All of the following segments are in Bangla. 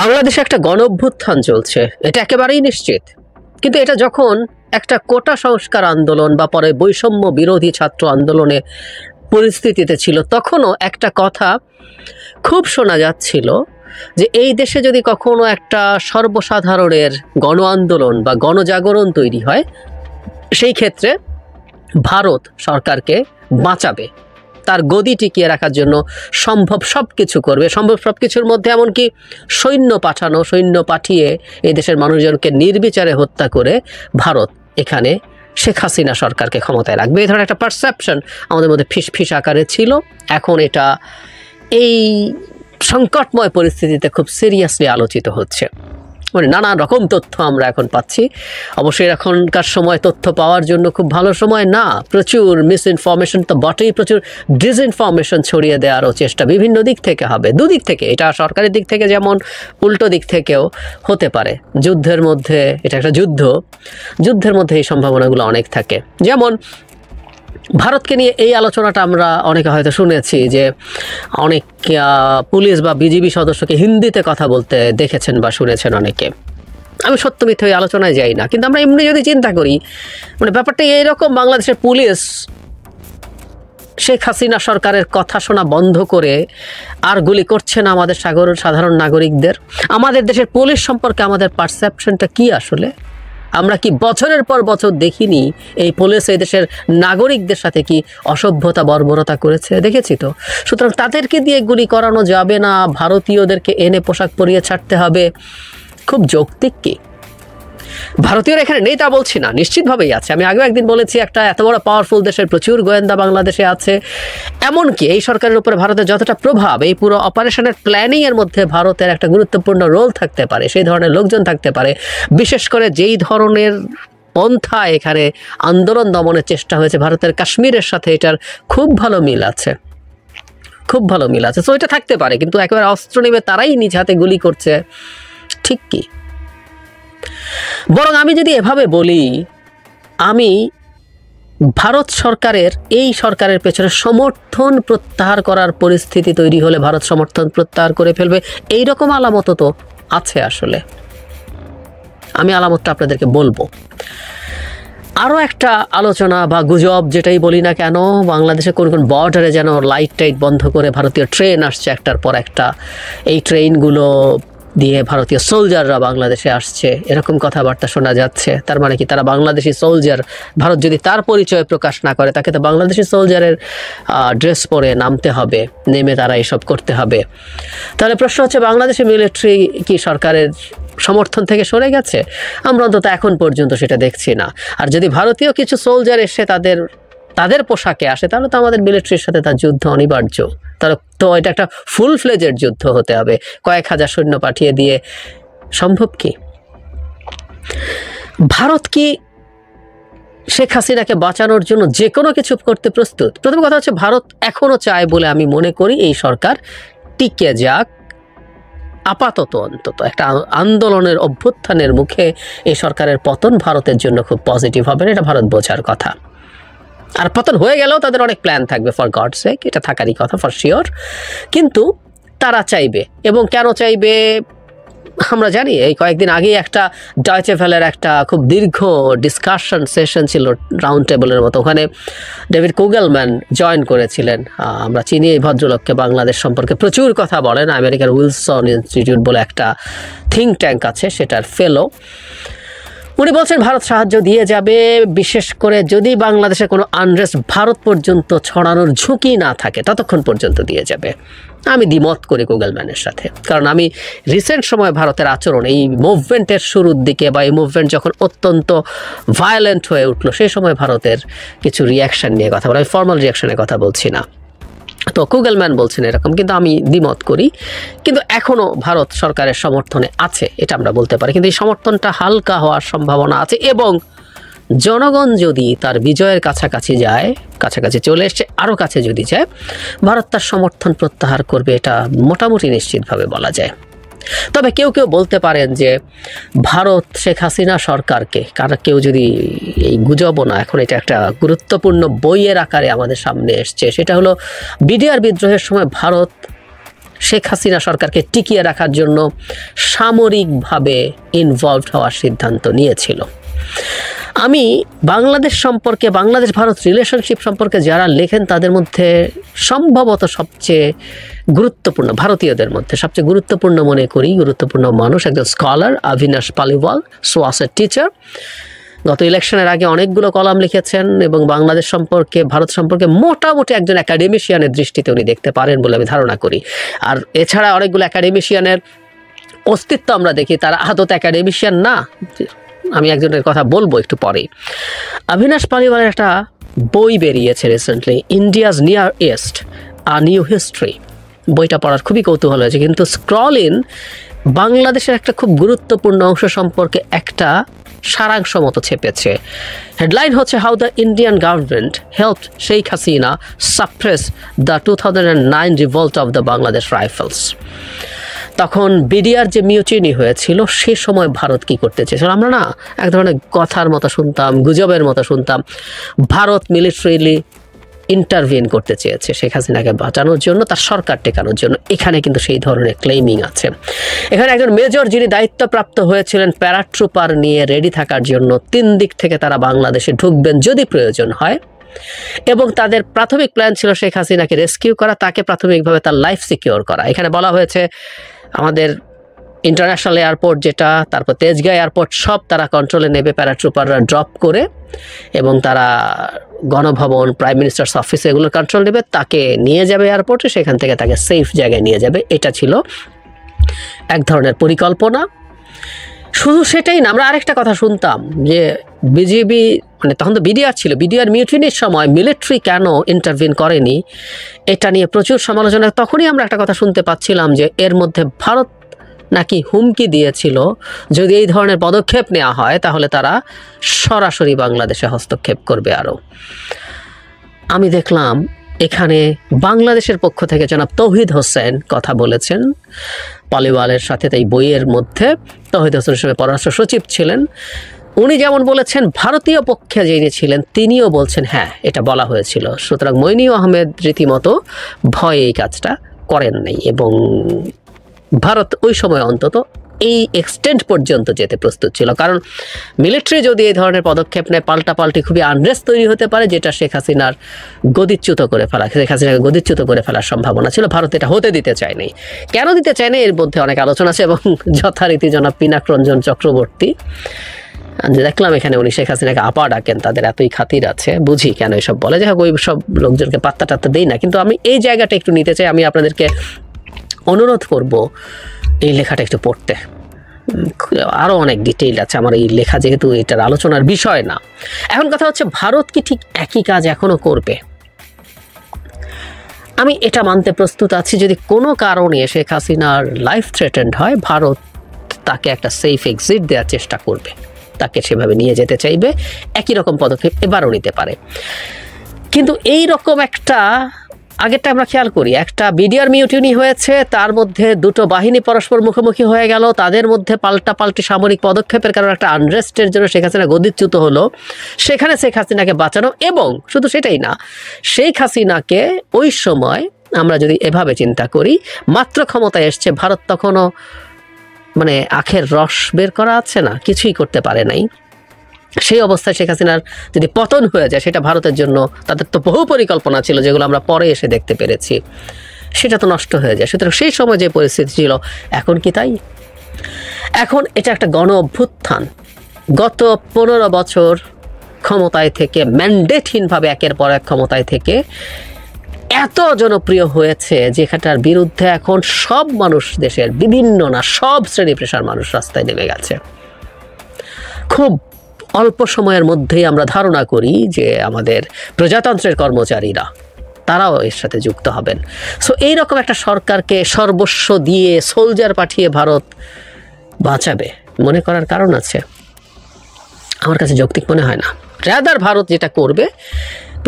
বাংলাদেশে একটা গণ অভ্যুত্থান চলছে এটা একেবারেই নিশ্চিত কিন্তু এটা যখন একটা কোটা সংস্কার আন্দোলন বা পরে বৈষম্য বিরোধী ছাত্র আন্দোলনে পরিস্থিতিতে ছিল তখনও একটা কথা খুব শোনা যাচ্ছিল যে এই দেশে যদি কখনো একটা সর্বসাধারণের গণ আন্দোলন বা গণজাগরণ তৈরি হয় সেই ক্ষেত্রে ভারত সরকারকে বাঁচাবে তার গদি টিকিয়ে রাখার জন্য সম্ভব সব কিছু করবে সম্ভব সব কিছুর মধ্যে এমনকি সৈন্য পাঠানো সৈন্য পাঠিয়ে এই দেশের মানুষজনকে নির্বিচারে হত্যা করে ভারত এখানে শেখ হাসিনা সরকারকে ক্ষমতায় রাখবে এই ধরনের একটা পারসেপশন আমাদের মধ্যে ফিস ফিস আকারে ছিল এখন এটা এই সংকটময় পরিস্থিতিতে খুব সিরিয়াসলি আলোচিত হচ্ছে মানে নানান রকম তথ্য আমরা এখন পাচ্ছি অবশ্যই এখনকার সময় তথ্য পাওয়ার জন্য খুব ভালো সময় না প্রচুর মিস ইনফরমেশন তো বটেই প্রচুর ডিসইনফরমেশন ছড়িয়ে দেওয়ারও চেষ্টা বিভিন্ন দিক থেকে হবে দুদিক থেকে এটা সরকারের দিক থেকে যেমন উল্টো দিক থেকেও হতে পারে যুদ্ধের মধ্যে এটা একটা যুদ্ধ যুদ্ধের মধ্যে এই সম্ভাবনাগুলো অনেক থাকে যেমন ভারতকে নিয়ে এই আলোচনাটা আমরা অনেকে হয়তো শুনেছি যে অনেক পুলিশ বা বিজিবি সদস্যকে হিন্দিতে কথা বলতে দেখেছেন বা শুনেছেন অনেকে আমি সত্য মিথ্যে আলোচনায় যাই না কিন্তু আমরা এমনি যদি চিন্তা করি মানে ব্যাপারটা এইরকম বাংলাদেশের পুলিশ শেখ হাসিনা সরকারের কথা শোনা বন্ধ করে আর গুলি করছে না আমাদের সাগর সাধারণ নাগরিকদের আমাদের দেশের পুলিশ সম্পর্কে আমাদের পারসেপশনটা কি আসলে আমরা কি বছরের পর বছর দেখিনি এই পুলিশ এই দেশের নাগরিকদের সাথে কি অসভ্যতা বর্বরতা করেছে দেখেছি তো সুতরাং তাদেরকে দিয়ে গুলি করানো যাবে না ভারতীয়দেরকে এনে পোশাক পরিয়ে ছাড়তে হবে খুব যৌক্তিক কি ভারতীয়রা এখানে নেই তা বলছি না নিশ্চিতভাবেই আছে আমি আগেও একদিন বলেছি একটা এত বড় পাওয়ারফুল দেশের প্রচুর গোয়েন্দা বাংলাদেশে আছে এমনকি এই সরকারের উপরে ভারতের যতটা প্রভাব এই পুরো অপারেশনের প্ল্যানিংয়ের মধ্যে ভারতের একটা গুরুত্বপূর্ণ রোল থাকতে পারে সেই ধরনের লোকজন থাকতে পারে বিশেষ করে যেই ধরনের পন্থা এখানে আন্দোলন দমনের চেষ্টা হয়েছে ভারতের কাশ্মীরের সাথে এটার খুব ভালো মিল আছে খুব ভালো মিল আছে সো এটা থাকতে পারে কিন্তু একেবারে অস্ত্র নেবে তারাই নিজ হাতে গুলি করছে ঠিক কি বরং আমি যদি এভাবে বলি আমি ভারত সরকারের এই সরকারের পেছনে সমর্থন প্রত্যাহার করার পরিস্থিতি তৈরি হলে ভারত সমর্থন প্রত্যাহার করে ফেলবে এই রকম আলামত তো আছে আসলে আমি আলামতটা আপনাদেরকে বলবো আরও একটা আলোচনা বা গুজব যেটাই বলি না কেন বাংলাদেশে কোন কোন বর্ডারে যেন লাইট টাইট বন্ধ করে ভারতীয় ট্রেন আসছে একটার পর একটা এই ট্রেনগুলো দিয়ে ভারতীয় সোলজাররা বাংলাদেশে আসছে এরকম কথাবার্তা শোনা যাচ্ছে তার মানে কি তারা বাংলাদেশি সোলজার ভারত যদি তার পরিচয় প্রকাশ না করে তাকে তো বাংলাদেশি সোলজারের ড্রেস পরে নামতে হবে নেমে তারা এসব করতে হবে তাহলে প্রশ্ন হচ্ছে বাংলাদেশে মিলিটারি কি সরকারের সমর্থন থেকে সরে গেছে আমরা অন্তত এখন পর্যন্ত সেটা দেখছি না আর যদি ভারতীয় কিছু সোলজার এসে তাদের তাদের পোশাকে আসে তাহলে তো আমাদের মিলিটারির সাথে তার যুদ্ধ অনিবার্য তো এটা একটা ফুল ফ্লেজের যুদ্ধ হতে হবে কয়েক হাজার সৈন্য পাঠিয়ে দিয়ে সম্ভব কি ভারত কি শেখ হাসিনাকে বাঁচানোর জন্য যে কোনো কিছু করতে প্রস্তুত প্রথম কথা হচ্ছে ভারত এখনও চায় বলে আমি মনে করি এই সরকার টিকে যাক আপাতত অন্তত একটা আন্দোলনের অভ্যুত্থানের মুখে এই সরকারের পতন ভারতের জন্য খুব পজিটিভ হবে এটা ভারত বোঝার কথা আর পতন হয়ে গেলেও তাদের অনেক প্ল্যান থাকবে ফর গড সেক এটা থাকারই কথা ফর শিওর কিন্তু তারা চাইবে এবং কেন চাইবে আমরা জানি এই কয়েকদিন আগেই একটা ডয়চে ফেলের একটা খুব দীর্ঘ ডিসকাশন সেশন ছিল রাউন্ড টেবলের মতো ওখানে ডেভিড কুগেলম্যান জয়েন করেছিলেন আমরা চিনি এই ভদ্রলোককে বাংলাদেশ সম্পর্কে প্রচুর কথা বলেন আমেরিকার উইলসন ইনস্টিটিউট বলে একটা থিঙ্ক ট্যাঙ্ক আছে সেটার ফেলো উনি বলছেন ভারত সাহায্য দিয়ে যাবে বিশেষ করে যদি বাংলাদেশে কোনো আনরেস্ট ভারত পর্যন্ত ছড়ানোর ঝুঁকি না থাকে ততক্ষণ পর্যন্ত দিয়ে যাবে আমি দ্বিমত করি গুগল ম্যানের সাথে কারণ আমি রিসেন্ট সময় ভারতের আচরণ এই মুভমেন্টের শুরুর দিকে বা এই মুভমেন্ট যখন অত্যন্ত ভায়োলেন্ট হয়ে উঠলো সেই সময় ভারতের কিছু রিয়াকশান নিয়ে কথা বলি আমি ফর্মাল রিয়াকশানের কথা বলছি না তো কুগলম্যান বলছেন এরকম কিন্তু আমি দ্বিমত করি কিন্তু এখনও ভারত সরকারের সমর্থনে আছে এটা আমরা বলতে পারি কিন্তু এই সমর্থনটা হালকা হওয়ার সম্ভাবনা আছে এবং জনগণ যদি তার বিজয়ের কাছাকাছি যায় কাছাকাছি চলে এসছে আরও কাছে যদি যায় ভারত তার সমর্থন প্রত্যাহার করবে এটা মোটামুটি নিশ্চিতভাবে বলা যায় তবে কেউ কেউ বলতে পারেন যে ভারত শেখ হাসিনা সরকারকে কারণ কেউ যদি এই গুজব না এখন এটা একটা গুরুত্বপূর্ণ বইয়ের আকারে আমাদের সামনে এসছে সেটা হলো বিডিআর বিদ্রোহের সময় ভারত শেখ হাসিনা সরকারকে টিকিয়ে রাখার জন্য সামরিকভাবে ইনভলভ হওয়ার সিদ্ধান্ত নিয়েছিল আমি বাংলাদেশ সম্পর্কে বাংলাদেশ ভারত রিলেশনশিপ সম্পর্কে যারা লেখেন তাদের মধ্যে সম্ভবত সবচেয়ে গুরুত্বপূর্ণ ভারতীয়দের মধ্যে সবচেয়ে গুরুত্বপূর্ণ মনে করি গুরুত্বপূর্ণ মানুষ একজন স্কলার অভিনাশ পালিওয়াল সোয়াসের টিচার গত ইলেকশনের আগে অনেকগুলো কলাম লিখেছেন এবং বাংলাদেশ সম্পর্কে ভারত সম্পর্কে মোটামুটি একজন একাডেমিশিয়ানের দৃষ্টিতে উনি দেখতে পারেন বলে আমি ধারণা করি আর এছাড়া অনেকগুলো অ্যাকাডেমিশিয়ানের অস্তিত্ব আমরা দেখি তারা আদত অ্যাকাডেমিশিয়ান না আমি একজনের কথা বলবো একটু পরে অবিনাশ পালিওয়ালের একটা বই বেরিয়েছে recently India's near east a new history বইটা পড়ার খুবই কৌতূহল হয়েছে কিন্তু স্ক্রল ইন বাংলাদেশের একটা খুব গুরুত্বপূর্ণ অংশ সম্পর্কে একটা সারাংশ মতো ছেপেছে হেডলাইন হচ্ছে how the Indian government help Sheikh Hasina suppress the two thousand and nine revolt of the Bangladesh rifles তখন বিডিআর যে মিউচিনি হয়েছিল সে সময় ভারত কি করতে চেয়েছিল আমরা না এক ধরনের কথার মতো শুনতাম গুজবের মতো শুনতাম ভারত মিলিটারিলি ইন্টারভিন করতে চেয়েছে শেখ হাসিনাকে বাঁচানোর জন্য তার সরকার টেকানোর জন্য এখানে কিন্তু সেই ধরনের ক্লেমিং আছে এখানে একজন মেজর যিনি দায়িত্বপ্রাপ্ত হয়েছিলেন প্যারাট্রুপার নিয়ে রেডি থাকার জন্য তিন দিক থেকে তারা বাংলাদেশে ঢুকবেন যদি প্রয়োজন হয় এবং তাদের প্রাথমিক প্ল্যান ছিল শেখ হাসিনাকে রেস্কিউ করা তাকে প্রাথমিকভাবে তার লাইফ সিকিওর করা এখানে বলা হয়েছে আমাদের ইন্টারন্যাশনাল এয়ারপোর্ট যেটা তারপর তেজগাঁ এয়ারপোর্ট সব তারা কন্ট্রোলে নেবে প্যারাট্রুপাররা ড্রপ করে এবং তারা গণভবন প্রাইম মিনিস্টার্স অফিস এগুলো কন্ট্রোল নেবে তাকে নিয়ে যাবে এয়ারপোর্টে সেখান থেকে তাকে সেফ জায়গায় নিয়ে যাবে এটা ছিল এক ধরনের পরিকল্পনা শুধু সেটাই না আমরা আরেকটা কথা শুনতাম যে বিজিবি মানে তখন তো বিডিআর ছিল বিডিআর মিউটিনির সময় মিলিটারি কেন ইন্টারভিন করেনি এটা নিয়ে প্রচুর সমালোচনা তখনই আমরা একটা কথা শুনতে পাচ্ছিলাম যে এর মধ্যে ভারত নাকি হুমকি দিয়েছিল যদি এই ধরনের পদক্ষেপ নেওয়া হয় তাহলে তারা সরাসরি বাংলাদেশে হস্তক্ষেপ করবে আরও আমি দেখলাম এখানে বাংলাদেশের পক্ষ থেকে জনাব তৌহিদ হোসেন কথা বলেছেন পালিওয়ালের সাথে তাই বইয়ের মধ্যে তৌহিদ হোসেন হিসেবে পররাষ্ট্র সচিব ছিলেন উনি যেমন বলেছেন ভারতীয় পক্ষে যিনি ছিলেন তিনিও বলছেন হ্যাঁ এটা বলা হয়েছিল সুতরাং মইনিউ আহমেদ রীতিমতো ভয়ে এই কাজটা করেন নাই এবং ভারত ওই সময় অন্তত এই এক্সটেন্ট পর্যন্ত যেতে প্রস্তুত ছিল কারণ মিলিটারি যদি এই ধরনের পদক্ষেপ নেয় পাল্টাপাল্টি খুবই আন্ড্রেস তৈরি হতে পারে যেটা শেখ হাসিনার গদিচ্যুত করে ফেলা শেখ হাসিনাকে গদিচ্যুত করে ফেলার সম্ভাবনা ছিল ভারত এটা হতে দিতে চায়নি কেন দিতে চায়নি এর মধ্যে অনেক আলোচনা আছে এবং যথারীতি জনাব পিনাক রঞ্জন চক্রবর্তী দেখলাম এখানে উনি শেখ হাসিনাকে আপা ডাকেন তাদের এতই খাতির আছে বুঝি কেন এসব বলে যাই হোক ওই সব লোকজনকে পাত্তা টাত্তা দিই না কিন্তু আমি এই জায়গাটা একটু নিতে চাই আমি আপনাদেরকে অনুরোধ করব এই লেখাটা একটু পড়তে আরও অনেক ডিটেইল আছে আমার এই লেখা যেহেতু এটার আলোচনার বিষয় না এখন কথা হচ্ছে ভারত কি ঠিক একই কাজ এখনও করবে আমি এটা মানতে প্রস্তুত আছি যদি কোনো কারণে শেখ হাসিনার লাইফ থ্রেটেন্ড হয় ভারত তাকে একটা সেফ এক্সিট দেওয়ার চেষ্টা করবে তাকে সেভাবে নিয়ে যেতে চাইবে একই রকম পদক্ষেপ এবারও নিতে পারে কিন্তু এই রকম একটা আগেরটা আমরা খেয়াল করি একটা বিডিআর মিউটিনি হয়েছে তার মধ্যে দুটো বাহিনী পরস্পর মুখোমুখি হয়ে গেল তাদের মধ্যে পাল্টা পাল্টি সামরিক পদক্ষেপের কারণে একটা আনরেস্টের জন্য শেখ হাসিনা গদিচ্যুত হলো সেখানে শেখ হাসিনাকে বাঁচানো এবং শুধু সেটাই না শেখ হাসিনাকে ওই সময় আমরা যদি এভাবে চিন্তা করি মাত্র ক্ষমতায় এসছে ভারত তখনও মানে আখের রস বের করা আছে না কিছুই করতে পারে নাই সেই অবস্থায় শেখ হাসিনার যদি পতন হয়ে যায় সেটা ভারতের জন্য তাদের তো বহু পরিকল্পনা ছিল যেগুলো আমরা পরে এসে দেখতে পেরেছি সেটা তো নষ্ট হয়ে যায় সুতরাং সেই সময় যে পরিস্থিতি ছিল এখন কি তাই এখন এটা একটা গণ অভ্যুত্থান গত পনেরো বছর ক্ষমতায় থেকে ম্যান্ডেটহীনভাবে একের পর এক ক্ষমতায় থেকে এত জনপ্রিয় হয়েছে যেখানটার বিরুদ্ধে এখন সব মানুষ দেশের বিভিন্ন না সব শ্রেণী পেশার মানুষ রাস্তায় নেমে গেছে খুব অল্প সময়ের মধ্যেই আমরা ধারণা করি যে আমাদের প্রজাতন্ত্রের কর্মচারীরা তারাও এর সাথে যুক্ত হবেন সো এইরকম একটা সরকারকে সর্বস্ব দিয়ে সোলজার পাঠিয়ে ভারত বাঁচাবে মনে করার কারণ আছে আমার কাছে যৌক্তিক মনে হয় না রাদার ভারত যেটা করবে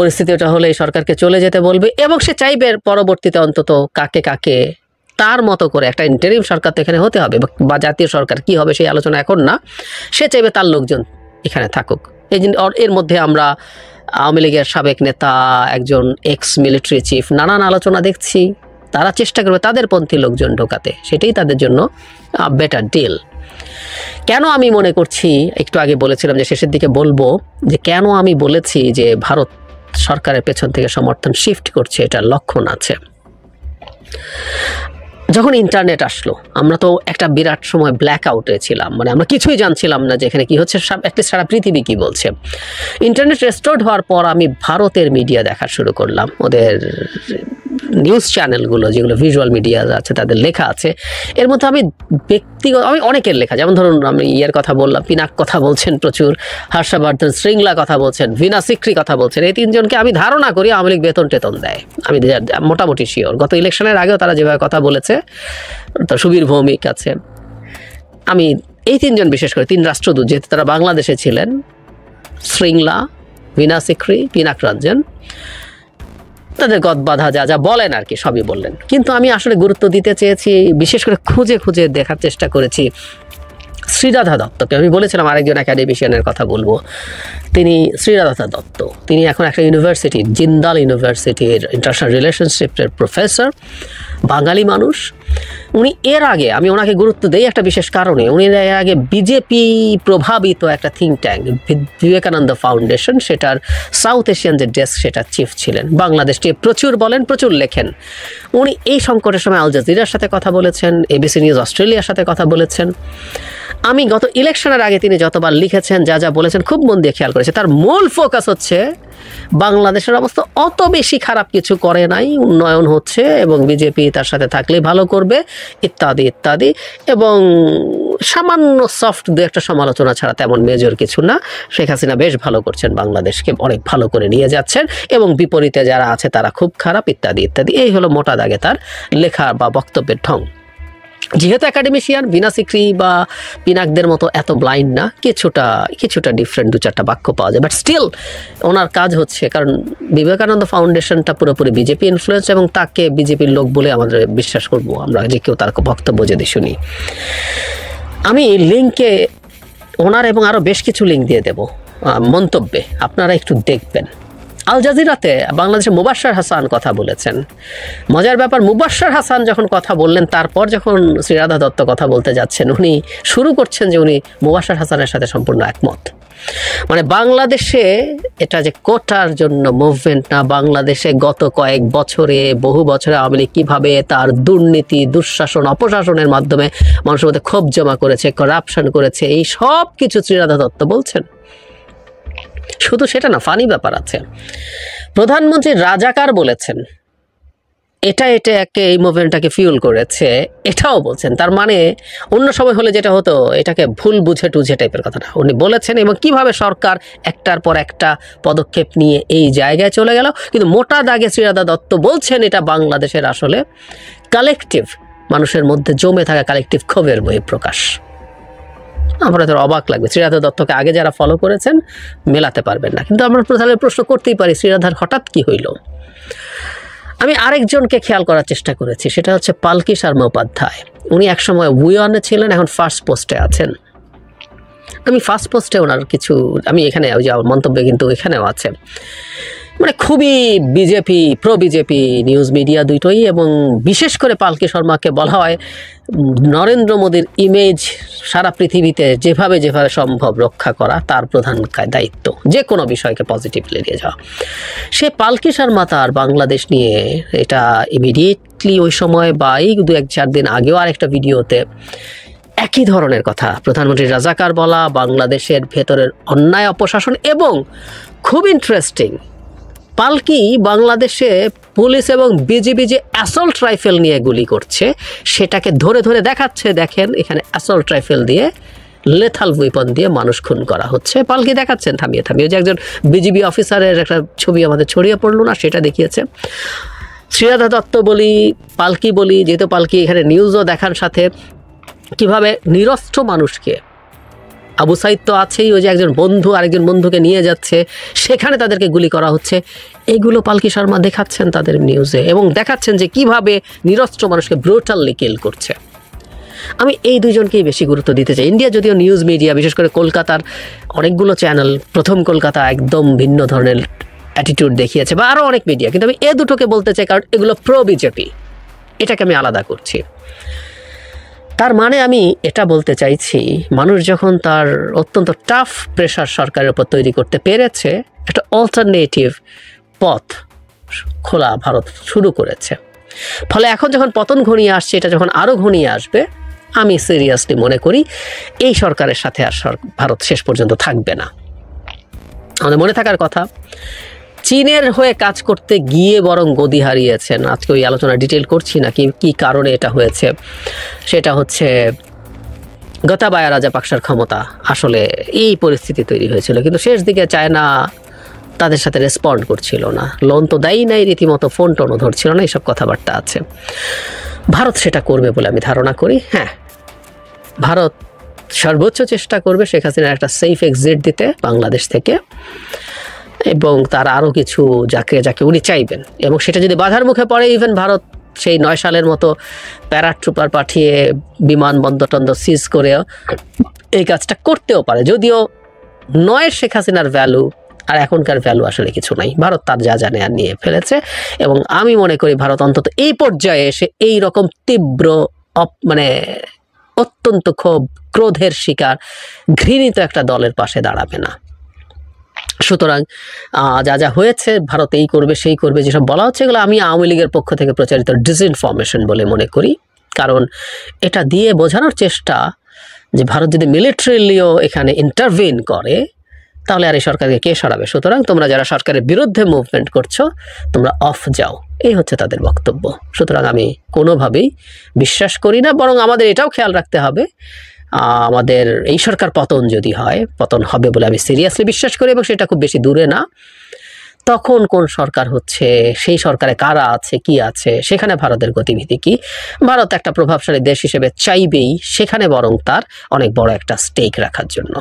পরিস্থিতিটা হলে সরকারকে চলে যেতে বলবে এবং সে চাইবে পরবর্তীতে অন্তত কাকে কাকে তার মতো করে একটা ইন্টারিম সরকার তো এখানে হতে হবে বা জাতীয় সরকার কি হবে সেই আলোচনা এখন না সে চাইবে তার লোকজন এখানে থাকুক এই এর মধ্যে আমরা আওয়ামী লীগের সাবেক নেতা একজন এক্স মিলিটারি চিফ নানান আলোচনা দেখছি তারা চেষ্টা করবে তাদের পন্থী লোকজন ঢোকাতে সেটাই তাদের জন্য বেটার ডিল কেন আমি মনে করছি একটু আগে বলেছিলাম যে শেষের দিকে বলবো যে কেন আমি বলেছি যে ভারত সরকারের পেছন থেকে সমর্থন শিফট করছে এটা লক্ষণ আছে যখন ইন্টারনেট আসলো আমরা তো একটা বিরাট সময় ব্ল্যাক আউটে ছিলাম মানে আমরা কিছুই জানছিলাম না যে এখানে কী হচ্ছে একটি সারা পৃথিবী কী বলছে ইন্টারনেট রেস্টোর্ড হওয়ার পর আমি ভারতের মিডিয়া দেখা শুরু করলাম ওদের নিউজ চ্যানেলগুলো যেগুলো ভিজুয়াল মিডিয়া আছে তাদের লেখা আছে এর মধ্যে আমি ব্যক্তিগত আমি অনেকের লেখা যেমন ধরুন আমি ইয়ার কথা বললাম পিনাক কথা বলছেন প্রচুর হর্ষবর্ধন শৃঙ্গলা কথা বলছেন ভিনা সিক্রি কথা বলছেন এই তিনজনকে আমি ধারণা করি আওয়ামী লীগ বেতন টেতন দেয় আমি মোটামুটি শিওর গত ইলেকশনের আগেও তারা যেভাবে কথা বলেছে তার সুবীর ভৌমিক আছে আমি এই তিনজন বিশেষ করে তিন রাষ্ট্রদূত যেহেতু তারা বাংলাদেশে ছিলেন শৃঙ্গলা বিনা সিক্রি বিনাক রঞ্জন তাদের গদ বাধা যা যা বলেন আর কি সবই বললেন কিন্তু আমি আসলে গুরুত্ব দিতে চেয়েছি বিশেষ করে খুঁজে খুঁজে দেখার চেষ্টা করেছি শ্রীরাধা দত্তকে আমি বলেছিলাম আরেকজন একাডেমিশিয়ানের কথা বলবো তিনি শ্রীরাধা দত্ত তিনি এখন একটা ইউনিভার্সিটি জিন্দাল ইউনিভার্সিটির ইন্টারন্যাশনাল রিলেশনশিপের প্রফেসর বাঙালি মানুষ উনি এর আগে আমি ওনাকে গুরুত্ব দেই একটা বিশেষ কারণে উনি এর আগে বিজেপি প্রভাবিত একটা থিঙ্ক ট্যাঙ্ক বিবেকানন্দ ফাউন্ডেশন সেটার সাউথ এশিয়ান যে ডেস্ক সেটা চিফ ছিলেন বাংলাদেশ নিয়ে প্রচুর বলেন প্রচুর লেখেন উনি এই সংকটের সময় আল জাজিরার সাথে কথা বলেছেন এবিসি নিউজ অস্ট্রেলিয়ার সাথে কথা বলেছেন আমি গত ইলেকশনের আগে তিনি যতবার লিখেছেন যা যা বলেছেন খুব মন দিয়ে খেয়াল করেছে তার মূল ফোকাস হচ্ছে বাংলাদেশের অবস্থা অত বেশি খারাপ কিছু করে নাই উন্নয়ন হচ্ছে এবং বিজেপি তার সাথে থাকলে ভালো করবে ইত্যাদি ইত্যাদি এবং সামান্য সফট দু একটা সমালোচনা ছাড়া তেমন মেজর কিছু না শেখ হাসিনা বেশ ভালো করছেন বাংলাদেশকে অনেক ভালো করে নিয়ে যাচ্ছেন এবং বিপরীতে যারা আছে তারা খুব খারাপ ইত্যাদি ইত্যাদি এই হলো মোটা দাগে তার লেখা বা বক্তব্যের ঢঙ্গ যেহেতু একাডেমিশিয়ান বিনা সিক্রি বা পিনাকদের মতো এত ব্লাইন্ড না কিছুটা কিছুটা ডিফারেন্ট দু চারটা বাক্য পাওয়া যায় বাট স্টিল ওনার কাজ হচ্ছে কারণ বিবেকানন্দ ফাউন্ডেশনটা পুরোপুরি বিজেপি ইনফ্লুয়েন্স এবং তাকে বিজেপির লোক বলে আমাদের বিশ্বাস করব আমরা যে কেউ তার বক্তব্য যদি শুনি আমি লিঙ্কে ওনার এবং আরও বেশ কিছু লিঙ্ক দিয়ে দেব মন্তব্যে আপনারা একটু দেখবেন আল জাজিরাতে বাংলাদেশের মুবাসার হাসান কথা বলেছেন মজার ব্যাপার মুবাসার হাসান যখন কথা বললেন তারপর যখন শ্রীরাধা দত্ত কথা বলতে যাচ্ছেন উনি শুরু করছেন যে উনি মুবাসার হাসানের সাথে সম্পূর্ণ একমত মানে বাংলাদেশে এটা যে কোটার জন্য মুভমেন্ট না বাংলাদেশে গত কয়েক বছরে বহু বছরে আওয়ামী লীগ কীভাবে তার দুর্নীতি দুঃশাসন অপশাসনের মাধ্যমে মানুষের মধ্যে ক্ষোভ জমা করেছে করাপশন করেছে এই সব কিছু শ্রীরাধা দত্ত বলছেন শুধু সেটা না ফানি ব্যাপার আছে প্রধানমন্ত্রী রাজাকার বলেছেন এটা এটা একে এই মুভমেন্টটাকে ফিউল করেছে এটাও বলছেন তার মানে অন্য সময় হলে যেটা হতো এটাকে ভুল বুঝে টুঝে টাইপের কথাটা উনি বলেছেন এবং কিভাবে সরকার একটার পর একটা পদক্ষেপ নিয়ে এই জায়গায় চলে গেল কিন্তু মোটা দাগে শ্রীরাদা দত্ত বলছেন এটা বাংলাদেশের আসলে কালেকটিভ মানুষের মধ্যে জমে থাকা কালেকটিভ ক্ষোভের বহিঃপ্রকাশ প্রকাশ তো অবাক লাগবে শ্রীরাধা দত্তকে আগে যারা ফলো করেছেন মেলাতে পারবেন না কিন্তু আমরা তাহলে প্রশ্ন করতেই পারি শ্রীরাধার হঠাৎ কি হইল আমি আরেকজনকে খেয়াল করার চেষ্টা করেছি সেটা হচ্ছে পালকি শর্মা উপাধ্যায় উনি একসময় উইয়নে ছিলেন এখন ফার্স্ট পোস্টে আছেন আমি ফার্স্ট পোস্টে ওনার কিছু আমি এখানে ওই যে মন্তব্যে কিন্তু এখানেও আছে মানে খুবই BJP pro BJP news media দুইটোই এবং বিশেষ করে পালকে শর্মাকে বলা হয় নরেন্দ্র মোদীর ইমেজ সারা পৃথিবীতে যেভাবে যেভাবে সম্ভব রক্ষা করা তার প্রধান দায়িত্ব যে কোনো বিষয়কে পজিটিভলি নিয়ে যাওয়া সে পালকি শর্মা তার বাংলাদেশ নিয়ে এটা ইমিডিয়েটলি ওই সময় বা এই দু এক চার দিন আগেও আরেকটা ভিডিওতে একই ধরনের কথা প্রধানমন্ত্রী রাজাকার বলা বাংলাদেশের ভেতরের অন্যায় অপশাসন এবং খুব ইন্টারেস্টিং পালকি বাংলাদেশে পুলিশ এবং বিজিবি যে অ্যাসল্ট রাইফেল নিয়ে গুলি করছে সেটাকে ধরে ধরে দেখাচ্ছে দেখেন এখানে অ্যাসল্ট রাইফেল দিয়ে লেথাল উইপন দিয়ে মানুষ খুন করা হচ্ছে পালকি দেখাচ্ছেন থামিয়ে থামিয়ে যে একজন বিজিবি অফিসারের একটা ছবি আমাদের ছড়িয়ে পড়লো না সেটা দেখিয়েছে শ্রীরাধা দত্ত বলি পালকি বলি যেহেতু পালকি এখানে নিউজও দেখার সাথে কিভাবে নিরস্ত্র মানুষকে আবু সাইদ তো আছেই ওই যে একজন বন্ধু আরেকজন বন্ধুকে নিয়ে যাচ্ছে সেখানে তাদেরকে গুলি করা হচ্ছে এগুলো পালকি শর্মা দেখাচ্ছেন তাদের নিউজে এবং দেখাচ্ছেন যে কিভাবে নিরস্ত্র মানুষকে ব্রুটালি কিল করছে আমি এই দুজনকেই বেশি গুরুত্ব দিতে চাই ইন্ডিয়া যদিও নিউজ মিডিয়া বিশেষ করে কলকাতার অনেকগুলো চ্যানেল প্রথম কলকাতা একদম ভিন্ন ধরনের অ্যাটিটিউড দেখিয়েছে বা আরও অনেক মিডিয়া কিন্তু আমি এ দুটোকে বলতে চাই কারণ এগুলো প্রো বিজেপি এটাকে আমি আলাদা করছি তার মানে আমি এটা বলতে চাইছি মানুষ যখন তার অত্যন্ত টাফ প্রেশার সরকারের উপর তৈরি করতে পেরেছে একটা অল্টারনেটিভ পথ খোলা ভারত শুরু করেছে ফলে এখন যখন পতন ঘনিয়ে আসছে এটা যখন আরও ঘনিয়ে আসবে আমি সিরিয়াসলি মনে করি এই সরকারের সাথে আর ভারত শেষ পর্যন্ত থাকবে না আমাদের মনে থাকার কথা চীনের হয়ে কাজ করতে গিয়ে বরং গদি হারিয়েছেন আজকে ওই আলোচনা ডিটেল করছি না কি কী কারণে এটা হয়েছে সেটা হচ্ছে গতাবায়া রাজাপাকসার ক্ষমতা আসলে এই পরিস্থিতি তৈরি হয়েছিল কিন্তু শেষ দিকে চায়না তাদের সাথে রেসপন্ড করছিল না লোন তো দেয় নাই রীতিমতো ফোন টোনও ধরছিল না এইসব কথাবার্তা আছে ভারত সেটা করবে বলে আমি ধারণা করি হ্যাঁ ভারত সর্বোচ্চ চেষ্টা করবে শেখ হাসিনার একটা সেফ এক্সিট দিতে বাংলাদেশ থেকে এবং তার আরও কিছু যাকে যাকে উনি চাইবেন এবং সেটা যদি বাধার মুখে পড়ে ইভেন ভারত সেই নয় সালের মতো প্যারাট্রুপার পাঠিয়ে পাঠিয়ে বন্দর টন্দর সিজ করে এই কাজটা করতেও পারে যদিও নয় শেখ হাসিনার ভ্যালু আর এখনকার ভ্যালু আসলে কিছু নাই ভারত তার যা জানে আর নিয়ে ফেলেছে এবং আমি মনে করি ভারত অন্তত এই পর্যায়ে এসে এই রকম তীব্র মানে অত্যন্ত ক্ষোভ ক্রোধের শিকার ঘৃণিত একটা দলের পাশে দাঁড়াবে না সুতরাং যা যা হয়েছে ভারত এই করবে সেই করবে যেসব বলা হচ্ছে এগুলো আমি আওয়ামী লীগের পক্ষ থেকে প্রচারিত ডিসইনফরমেশন বলে মনে করি কারণ এটা দিয়ে বোঝানোর চেষ্টা যে ভারত যদি মিলিটারিলিও এখানে ইন্টারভিন করে তাহলে আর এই সরকারকে কে সরাবে সুতরাং তোমরা যারা সরকারের বিরুদ্ধে মুভমেন্ট করছো তোমরা অফ যাও এই হচ্ছে তাদের বক্তব্য সুতরাং আমি কোনোভাবেই বিশ্বাস করি না বরং আমাদের এটাও খেয়াল রাখতে হবে আমাদের এই সরকার পতন যদি হয় পতন হবে বলে আমি সিরিয়াসলি বিশ্বাস করি এবং সেটা খুব বেশি দূরে না তখন কোন সরকার হচ্ছে সেই সরকারে কারা আছে কি আছে সেখানে ভারতের গতিবিধি কি ভারত একটা প্রভাবশালী দেশ হিসেবে চাইবেই সেখানে বরং তার অনেক বড় একটা স্টেক রাখার জন্য